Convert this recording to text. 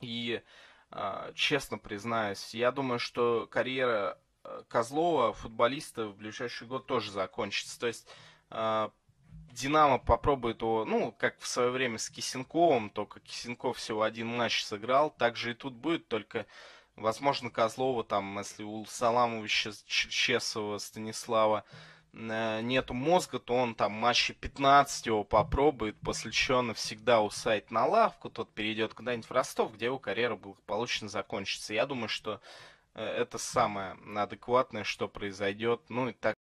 И, а, честно признаюсь, я думаю, что карьера э, Козлова, футболиста, в ближайший год тоже закончится. То есть а, Динамо попробует его, ну, как в свое время с Кисенковым, только Кисенков всего один матч сыграл, так же и тут будет, только, возможно, Козлова, там, если у Саламовича, Чесова, Станислава, Э, нету мозга, то он там матче 15 его попробует, после чего он навсегда усадит на лавку, тот перейдет куда-нибудь в Ростов, где его карьера благополучно закончится. Я думаю, что э, это самое адекватное, что произойдет. Ну и так